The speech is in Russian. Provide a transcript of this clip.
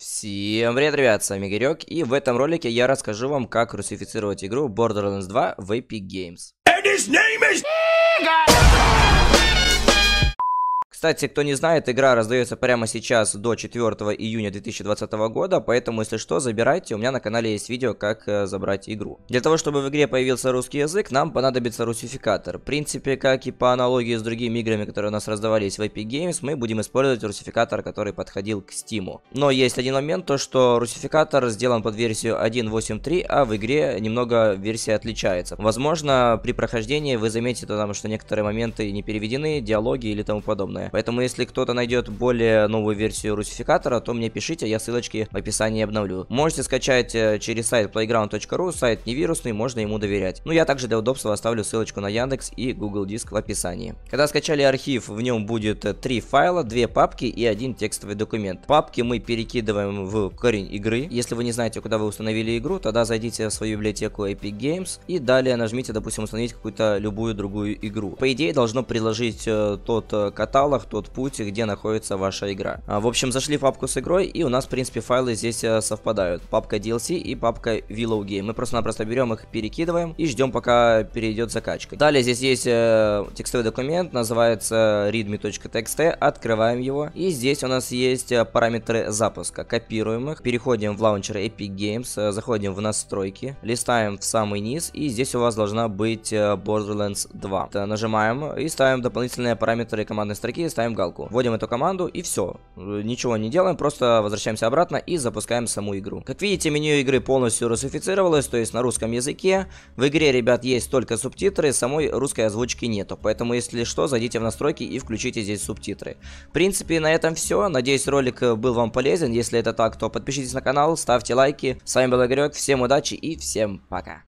Всем привет, ребят, с вами Игорек, и в этом ролике я расскажу вам, как русифицировать игру Borderlands 2 в Epic Games. And his name is... Кстати, кто не знает, игра раздается прямо сейчас до 4 июня 2020 года, поэтому, если что, забирайте. У меня на канале есть видео, как э, забрать игру. Для того, чтобы в игре появился русский язык, нам понадобится русификатор. В принципе, как и по аналогии с другими играми, которые у нас раздавались в Epic Games, мы будем использовать русификатор, который подходил к Steam. Но есть один момент, то что русификатор сделан под версию 1.8.3, а в игре немного версия отличается. Возможно, при прохождении вы заметите, там, что некоторые моменты не переведены, диалоги или тому подобное. Поэтому, если кто-то найдет более новую версию русификатора, то мне пишите, я ссылочки в описании обновлю. Можете скачать э, через сайт playground.ru, сайт не вирусный, можно ему доверять. Ну, я также для удобства оставлю ссылочку на Яндекс и Google Диск в описании. Когда скачали архив, в нем будет э, три файла, две папки и один текстовый документ. Папки мы перекидываем в корень игры. Если вы не знаете, куда вы установили игру, тогда зайдите в свою библиотеку Epic Games и далее нажмите, допустим, установить какую-то любую другую игру. По идее, должно приложить э, тот каталог, ссылках тот путь, где находится ваша игра. А, в общем, зашли в папку с игрой, и у нас, в принципе, файлы здесь э, совпадают. Папка DLC и папка Willow Game. Мы просто-напросто берем их, перекидываем и ждем, пока перейдет закачка. Далее здесь есть э, текстовый документ, называется readme.txt, открываем его. И здесь у нас есть э, параметры запуска, копируем их, переходим в лаунчер Epic Games, э, заходим в настройки, листаем в самый низ, и здесь у вас должна быть Borderlands 2. Нажимаем и ставим дополнительные параметры командной строки, ставим галку. Вводим эту команду и все. Ничего не делаем, просто возвращаемся обратно и запускаем саму игру. Как видите, меню игры полностью русифицировалось, то есть на русском языке. В игре, ребят, есть только субтитры, самой русской озвучки нету. Поэтому, если что, зайдите в настройки и включите здесь субтитры. В принципе, на этом все. Надеюсь, ролик э, был вам полезен. Если это так, то подпишитесь на канал, ставьте лайки. С вами был Игорек, всем удачи и всем пока.